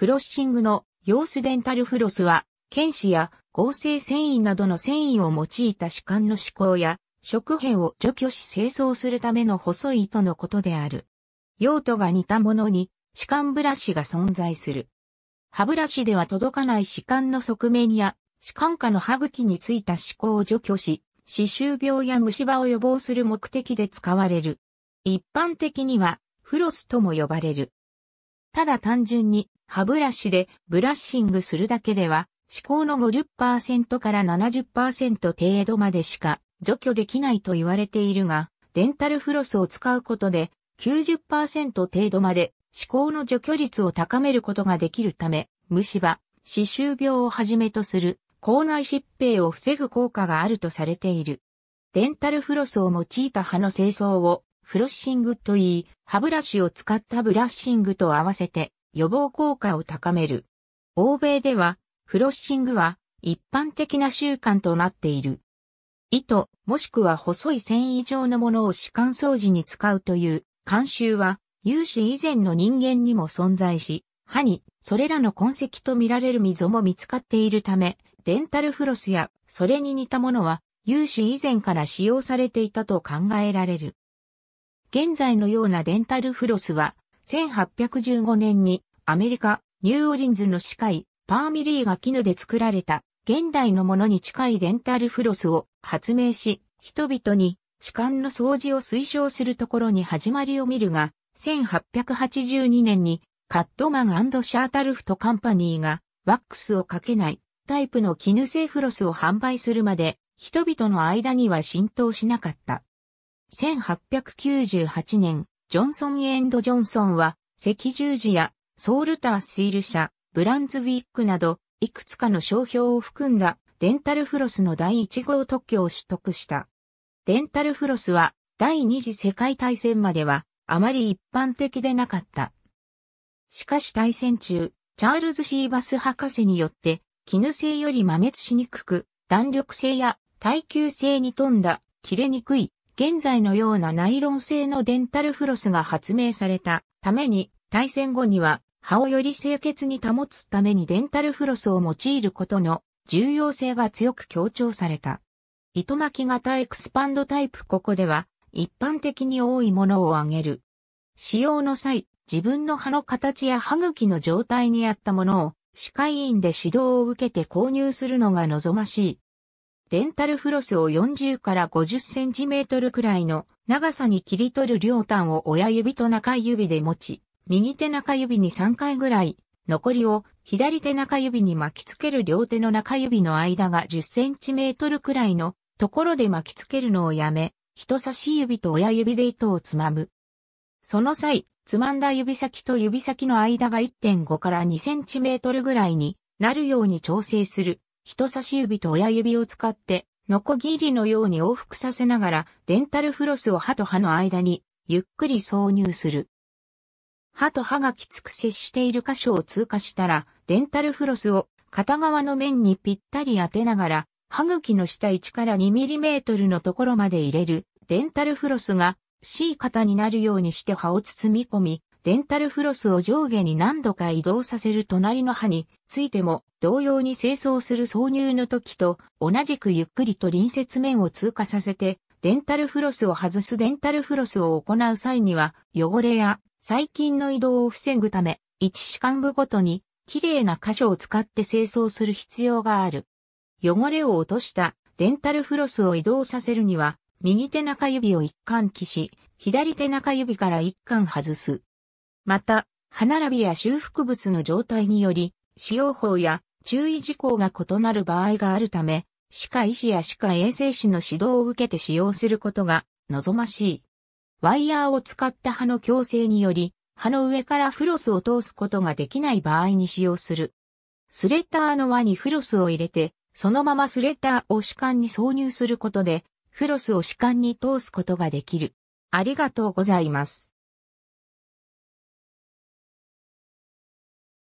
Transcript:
フロッシングの様子デンタルフロスは、剣歯や合成繊維などの繊維を用いた歯間の歯垢や、食片を除去し清掃するための細い糸のことである。用途が似たものに、歯間ブラシが存在する。歯ブラシでは届かない歯間の側面や、歯間下の歯茎についた歯垢を除去し、歯周病や虫歯を予防する目的で使われる。一般的には、フロスとも呼ばれる。ただ単純に歯ブラシでブラッシングするだけでは、歯垢の50%から70%程度までしか除去できないと言われているが、デンタルフロスを使うことで90%程度まで歯垢の除去率を高めることができるため、虫歯、歯周病をはじめとする口内疾病を防ぐ効果があるとされている。デンタルフロスを用いた歯の清掃をフロッシングといい、歯ブラシを使ったブラッシングと合わせて予防効果を高める。欧米では、フロッシングは一般的な習慣となっている。糸、もしくは細い繊維状のものを歯間掃除に使うという慣習は、有志以前の人間にも存在し、歯にそれらの痕跡と見られる溝も見つかっているため、デンタルフロスやそれに似たものは、有志以前から使用されていたと考えられる。現在のようなデンタルフロスは、1815年にアメリカ、ニューオリンズの司会、パーミリーが絹で作られた、現代のものに近いデンタルフロスを発明し、人々に歯間の掃除を推奨するところに始まりを見るが、1882年にカットマンシャータルフトカンパニーがワックスをかけないタイプの絹製フロスを販売するまで人々の間には浸透しなかった。1898年、ジョンソン・エンド・ジョンソンは、赤十字やソウルター・スイル社、ブランズウィックなど、いくつかの商標を含んだデンタルフロスの第1号特許を取得した。デンタルフロスは第二次世界大戦まではあまり一般的でなかった。しかし大戦中、チャールズ・シーバス博士によって絹製より摩滅しにくく、弾力性や耐久性に富んだ切れにくい現在のようなナイロン製のデンタルフロスが発明されたために、対戦後には歯をより清潔に保つためにデンタルフロスを用いることの重要性が強く強調された。糸巻き型エクスパンドタイプここでは一般的に多いものを挙げる。使用の際、自分の歯の形や歯茎の状態に合ったものを歯科医院で指導を受けて購入するのが望ましいデンタルフロスを40から50センチメートルくらいの長さに切り取る両端を親指と中指で持ち、右手中指に3回ぐらい、残りを左手中指に巻きつける両手の中指の間が10センチメートルくらいのところで巻きつけるのをやめ、人差し指と親指で糸をつまむ。その際、つまんだ指先と指先の間が1.5から2センチメートルぐらいになるように調整する。人差し指と親指を使って、ノコギリのように往復させながら、デンタルフロスを歯と歯の間に、ゆっくり挿入する。歯と歯がきつく接している箇所を通過したら、デンタルフロスを片側の面にぴったり当てながら、歯茎の下1から 2mm のところまで入れるデンタルフロスが C 型になるようにして歯を包み込み、デンタルフロスを上下に何度か移動させる隣の歯についても同様に清掃する挿入の時と同じくゆっくりと隣接面を通過させてデンタルフロスを外すデンタルフロスを行う際には汚れや細菌の移動を防ぐため1歯間部ごとに綺麗な箇所を使って清掃する必要がある。汚れを落としたデンタルフロスを移動させるには右手中指を一貫起し左手中指から一貫外す。また、歯並びや修復物の状態により、使用法や注意事項が異なる場合があるため、歯科医師や歯科衛生士の指導を受けて使用することが望ましい。ワイヤーを使った歯の矯正により、歯の上からフロスを通すことができない場合に使用する。スレッダーの輪にフロスを入れて、そのままスレッダーを歯間に挿入することで、フロスを歯間に通すことができる。ありがとうございます。